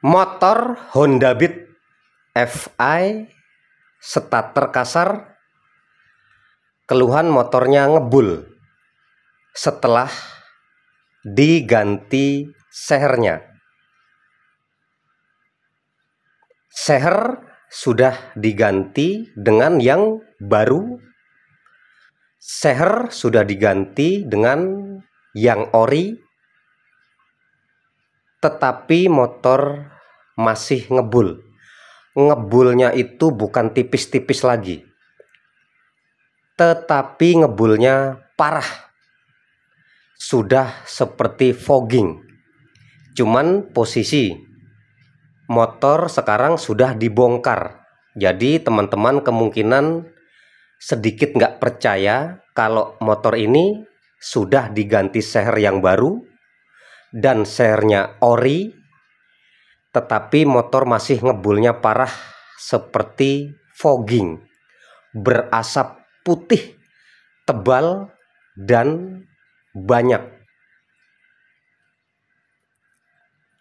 motor Honda Beat FI starter kasar keluhan motornya ngebul setelah diganti sehernya seher sudah diganti dengan yang baru seher sudah diganti dengan yang ori tetapi motor masih ngebul. Ngebulnya itu bukan tipis-tipis lagi, tetapi ngebulnya parah. Sudah seperti fogging. Cuman posisi motor sekarang sudah dibongkar. Jadi teman-teman kemungkinan sedikit nggak percaya kalau motor ini sudah diganti seher yang baru dan sernya ori, tetapi motor masih ngebulnya parah seperti fogging, berasap putih, tebal, dan banyak.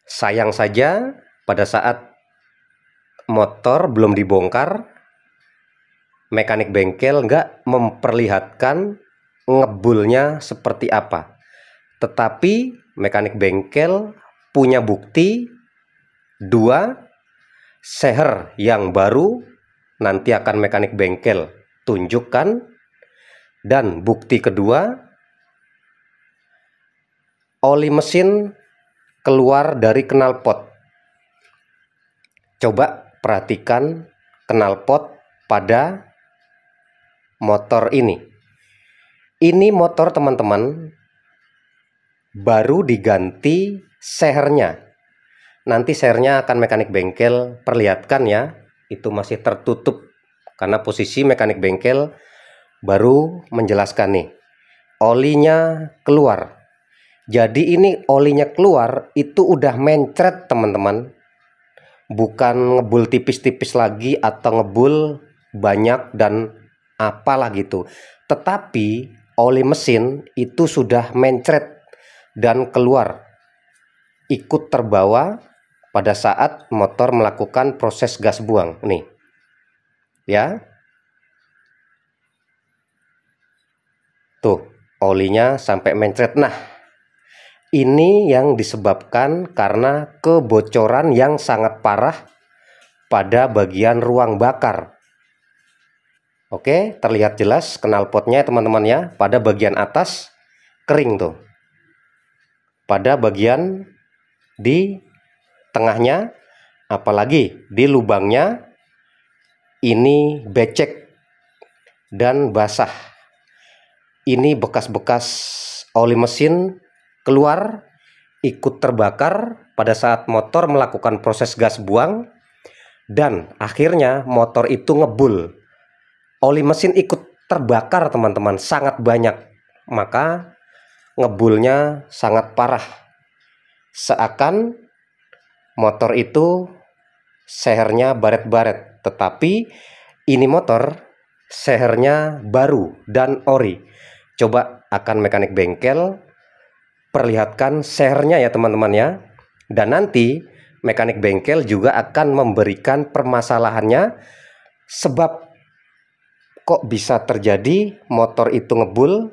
Sayang saja pada saat motor belum dibongkar, mekanik bengkel nggak memperlihatkan ngebulnya seperti apa. Tetapi mekanik bengkel punya bukti dua seher yang baru nanti akan mekanik bengkel tunjukkan dan bukti kedua oli mesin keluar dari knalpot coba perhatikan knalpot pada motor ini ini motor teman-teman baru diganti sehernya. Nanti sehernya akan mekanik bengkel perlihatkan ya, itu masih tertutup karena posisi mekanik bengkel baru menjelaskan nih. Olinya keluar. Jadi ini olinya keluar itu udah mencret teman-teman. Bukan ngebul tipis-tipis lagi atau ngebul banyak dan apalah gitu. Tetapi oli mesin itu sudah mencret dan keluar ikut terbawa pada saat motor melakukan proses gas buang nih ya tuh olinya sampai mencret nah ini yang disebabkan karena kebocoran yang sangat parah pada bagian ruang bakar Oke, terlihat jelas knalpotnya teman-teman ya, pada bagian atas kering tuh pada bagian di tengahnya, apalagi di lubangnya ini becek dan basah. Ini bekas-bekas oli mesin keluar ikut terbakar pada saat motor melakukan proses gas buang dan akhirnya motor itu ngebul. Oli mesin ikut terbakar teman-teman sangat banyak. Maka ngebulnya sangat parah. Seakan motor itu sehernya baret-baret, tetapi ini motor sehernya baru dan ori. Coba akan mekanik bengkel perlihatkan sehernya ya teman-teman ya. Dan nanti mekanik bengkel juga akan memberikan permasalahannya sebab kok bisa terjadi motor itu ngebul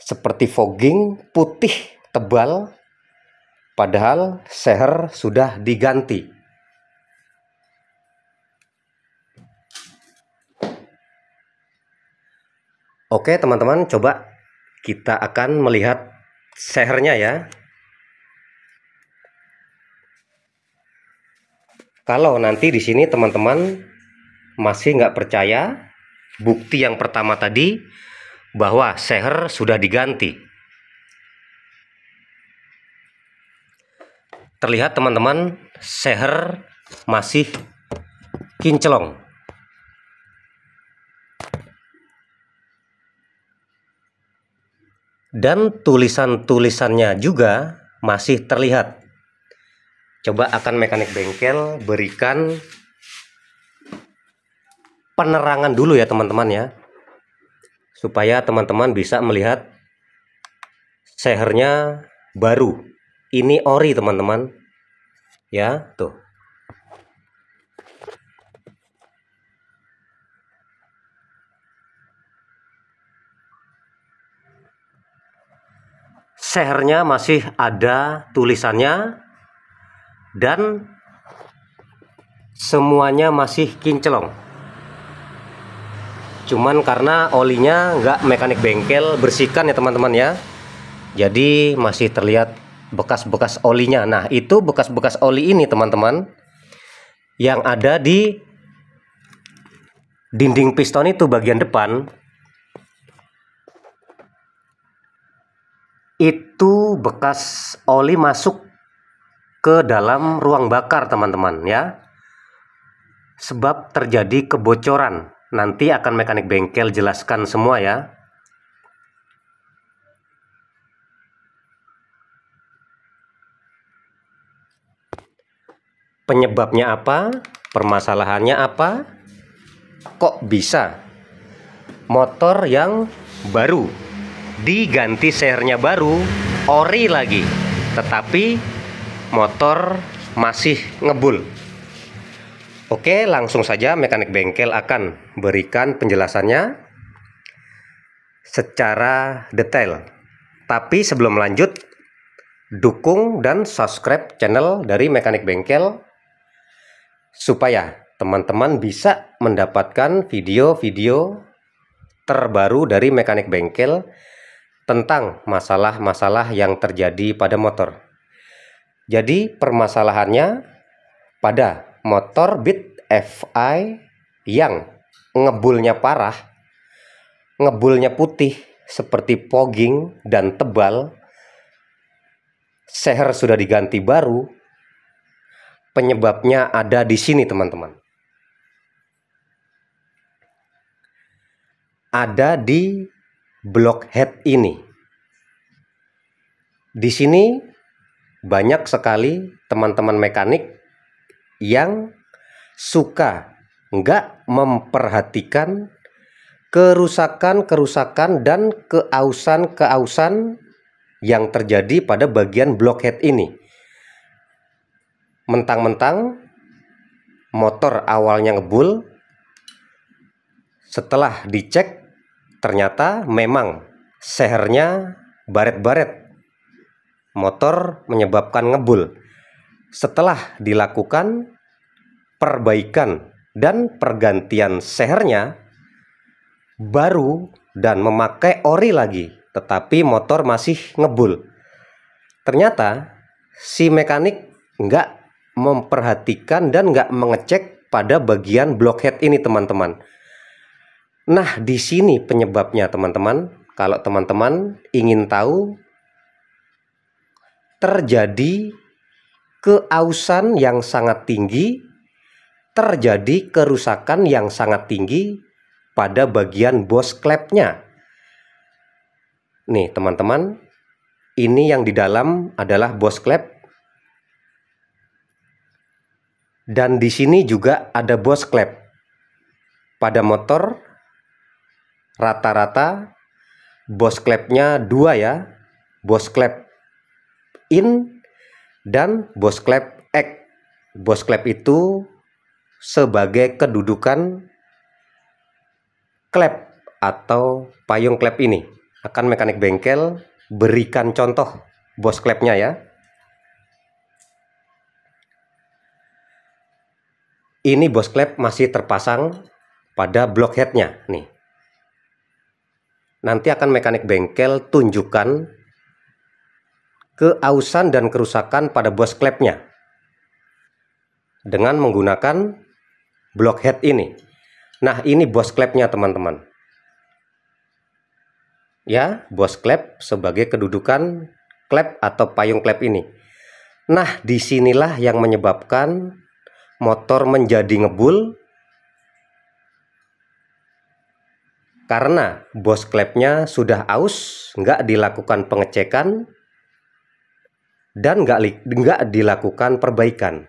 seperti fogging putih tebal padahal seher sudah diganti. Oke teman-teman coba kita akan melihat sehernya ya. Kalau nanti di sini teman-teman masih nggak percaya, bukti yang pertama tadi bahwa seher sudah diganti. Terlihat teman-teman, seher masih kinclong. Dan tulisan-tulisannya juga masih terlihat. Coba akan mekanik bengkel berikan penerangan dulu ya teman-teman ya supaya teman-teman bisa melihat sehernya baru. Ini ori teman-teman. Ya, tuh. Sehernya masih ada tulisannya dan semuanya masih kincelong cuman karena olinya nggak mekanik bengkel bersihkan ya teman-teman ya jadi masih terlihat bekas-bekas olinya nah itu bekas-bekas oli ini teman-teman yang ada di dinding piston itu bagian depan itu bekas oli masuk ke dalam ruang bakar teman-teman ya sebab terjadi kebocoran Nanti akan mekanik bengkel jelaskan semua ya. Penyebabnya apa? Permasalahannya apa? Kok bisa motor yang baru diganti sehernya baru, ori lagi, tetapi motor masih ngebul. Oke, langsung saja mekanik bengkel akan berikan penjelasannya secara detail. Tapi sebelum lanjut, dukung dan subscribe channel dari mekanik bengkel supaya teman-teman bisa mendapatkan video-video terbaru dari mekanik bengkel tentang masalah-masalah yang terjadi pada motor. Jadi permasalahannya pada motor Beat FI yang ngebulnya parah, ngebulnya putih seperti fogging dan tebal, seher sudah diganti baru, penyebabnya ada di sini teman-teman. Ada di blok head ini. Di sini banyak sekali teman-teman mekanik yang suka nggak memperhatikan kerusakan-kerusakan dan keausan-keausan yang terjadi pada bagian blockhead ini. Mentang-mentang motor awalnya ngebul, setelah dicek ternyata memang sehernya baret-baret. Motor menyebabkan ngebul setelah dilakukan perbaikan dan pergantian sehernya baru dan memakai ori lagi tetapi motor masih ngebul ternyata si mekanik nggak memperhatikan dan nggak mengecek pada bagian blockhead ini teman-teman nah di sini penyebabnya teman-teman kalau teman-teman ingin tahu terjadi keausan yang sangat tinggi, terjadi kerusakan yang sangat tinggi pada bagian bos klepnya. Nih, teman-teman, ini yang di dalam adalah bos klep. Dan di sini juga ada bos klep. Pada motor rata-rata bos klepnya dua ya. Bos klep in dan klep bos X Bos klep itu sebagai kedudukan klep atau payung klep ini. Akan mekanik bengkel berikan contoh bos klepnya ya. Ini bos klep masih terpasang pada blockheadnya nih. Nanti akan mekanik bengkel tunjukkan keausan dan kerusakan pada bos klepnya dengan menggunakan block head ini. Nah, ini bos klepnya teman-teman. Ya, bos klep sebagai kedudukan klep atau payung klep ini. Nah, disinilah yang menyebabkan motor menjadi ngebul karena bos klepnya sudah aus, nggak dilakukan pengecekan, dan nggak dilakukan perbaikan.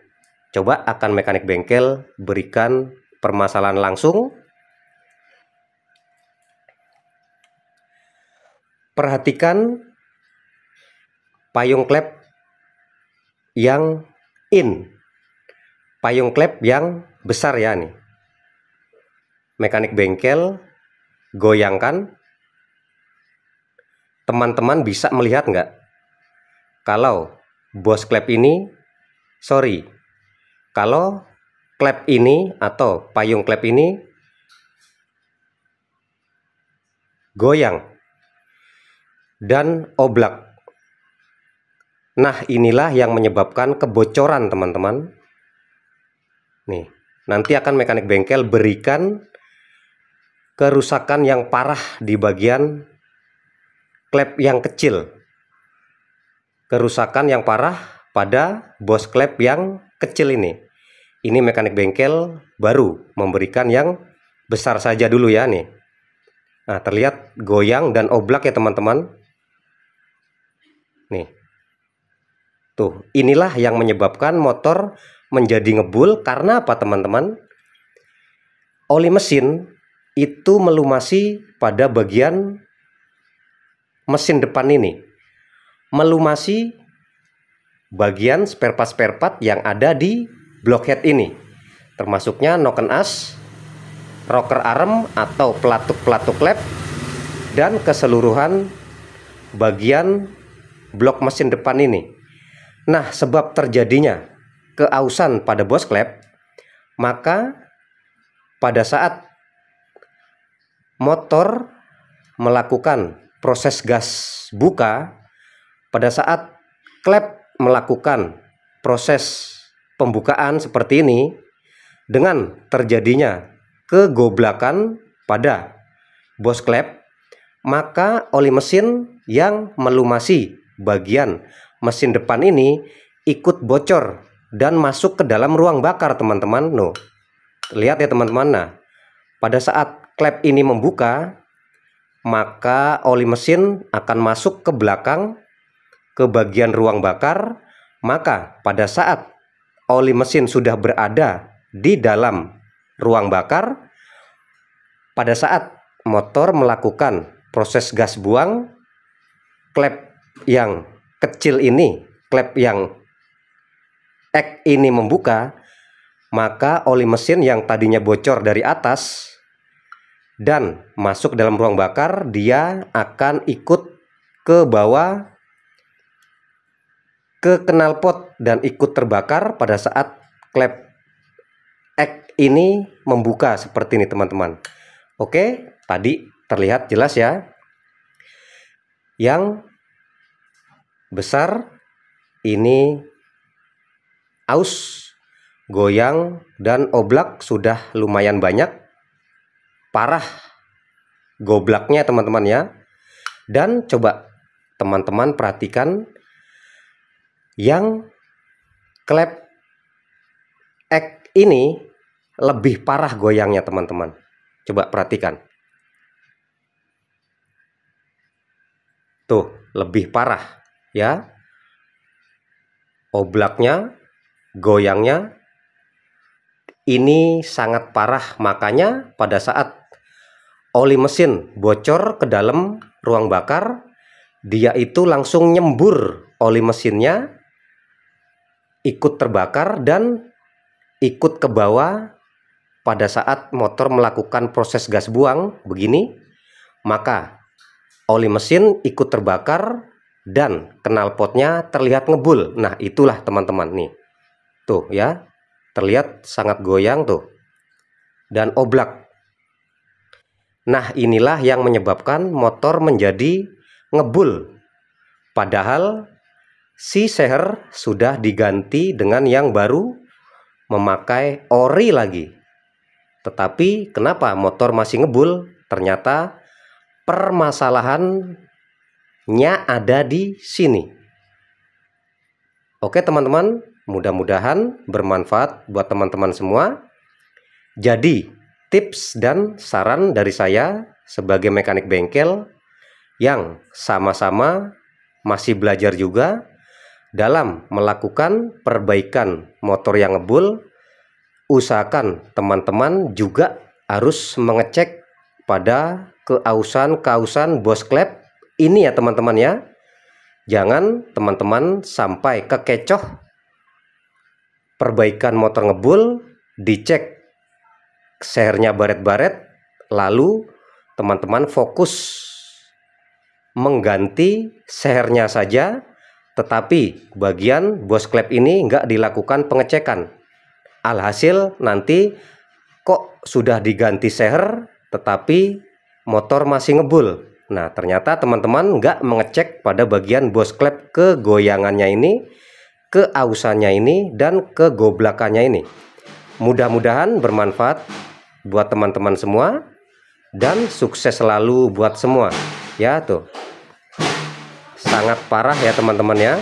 Coba akan mekanik bengkel berikan permasalahan langsung. Perhatikan payung klep yang in. Payung klep yang besar ya nih. Mekanik bengkel goyangkan. Teman-teman bisa melihat nggak kalau bos klep ini, sorry, kalau klep ini atau payung klep ini goyang dan oblak. Nah, inilah yang menyebabkan kebocoran, teman-teman. Nih, nanti akan mekanik bengkel berikan kerusakan yang parah di bagian klep yang kecil kerusakan yang parah pada bos klep yang kecil ini. Ini mekanik bengkel baru memberikan yang besar saja dulu ya nih. Nah, terlihat goyang dan oblak ya teman-teman. Nih. Tuh, inilah yang menyebabkan motor menjadi ngebul karena apa teman-teman? Oli mesin itu melumasi pada bagian mesin depan ini melumasi bagian spare part spare part yang ada di blockhead ini termasuknya noken as rocker arm atau pelatuk-pelatuk lap dan keseluruhan bagian blok mesin depan ini. Nah, sebab terjadinya keausan pada bos klep, maka pada saat motor melakukan proses gas buka pada saat klep melakukan proses pembukaan seperti ini dengan terjadinya kegoblakan pada bos klep, maka oli mesin yang melumasi bagian mesin depan ini ikut bocor dan masuk ke dalam ruang bakar teman-teman. No. Lihat ya teman-teman. Nah, pada saat klep ini membuka, maka oli mesin akan masuk ke belakang ke bagian ruang bakar, maka pada saat oli mesin sudah berada di dalam ruang bakar, pada saat motor melakukan proses gas buang, klep yang kecil ini, klep yang ek ini membuka, maka oli mesin yang tadinya bocor dari atas dan masuk dalam ruang bakar, dia akan ikut ke bawah ke knalpot dan ikut terbakar pada saat klep X ini membuka seperti ini teman-teman. Oke, tadi terlihat jelas ya. Yang besar ini aus, goyang dan oblak sudah lumayan banyak. Parah goblaknya teman-teman ya. Dan coba teman-teman perhatikan yang klep X ini lebih parah goyangnya teman-teman. Coba perhatikan. Tuh, lebih parah ya. Oblaknya, goyangnya ini sangat parah makanya pada saat oli mesin bocor ke dalam ruang bakar dia itu langsung nyembur oli mesinnya ikut terbakar dan ikut ke bawah pada saat motor melakukan proses gas buang begini, maka oli mesin ikut terbakar dan knalpotnya terlihat ngebul. Nah, itulah teman-teman nih. Tuh ya, terlihat sangat goyang tuh. Dan oblak. Nah, inilah yang menyebabkan motor menjadi ngebul. Padahal si seher sudah diganti dengan yang baru memakai ori lagi. Tetapi kenapa motor masih ngebul? Ternyata permasalahannya ada di sini. Oke teman-teman, mudah-mudahan bermanfaat buat teman-teman semua. Jadi, tips dan saran dari saya sebagai mekanik bengkel yang sama-sama masih belajar juga dalam melakukan perbaikan motor yang ngebul, usahakan teman-teman juga harus mengecek pada keausan-keausan bos klep ini ya teman-teman ya. Jangan teman-teman sampai kekecoh perbaikan motor ngebul, dicek sehernya baret-baret, lalu teman-teman fokus mengganti sehernya saja tetapi bagian bos klep ini nggak dilakukan pengecekan. Alhasil nanti kok sudah diganti seher tetapi motor masih ngebul. Nah ternyata teman-teman nggak mengecek pada bagian bos klep ke goyangannya ini, ke ausannya ini, dan ke goblakannya ini. Mudah-mudahan bermanfaat buat teman-teman semua dan sukses selalu buat semua. Ya tuh sangat parah ya teman-teman ya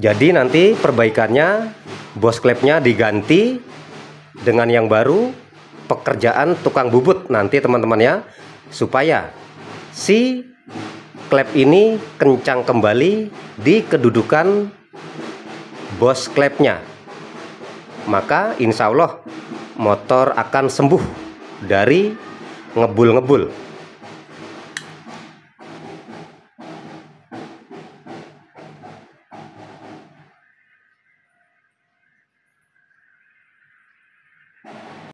Jadi nanti perbaikannya bos klepnya diganti dengan yang baru pekerjaan tukang bubut nanti teman-teman ya supaya si klep ini kencang kembali di kedudukan bos klepnya maka insya Allah motor akan sembuh dari ngebul-ngebul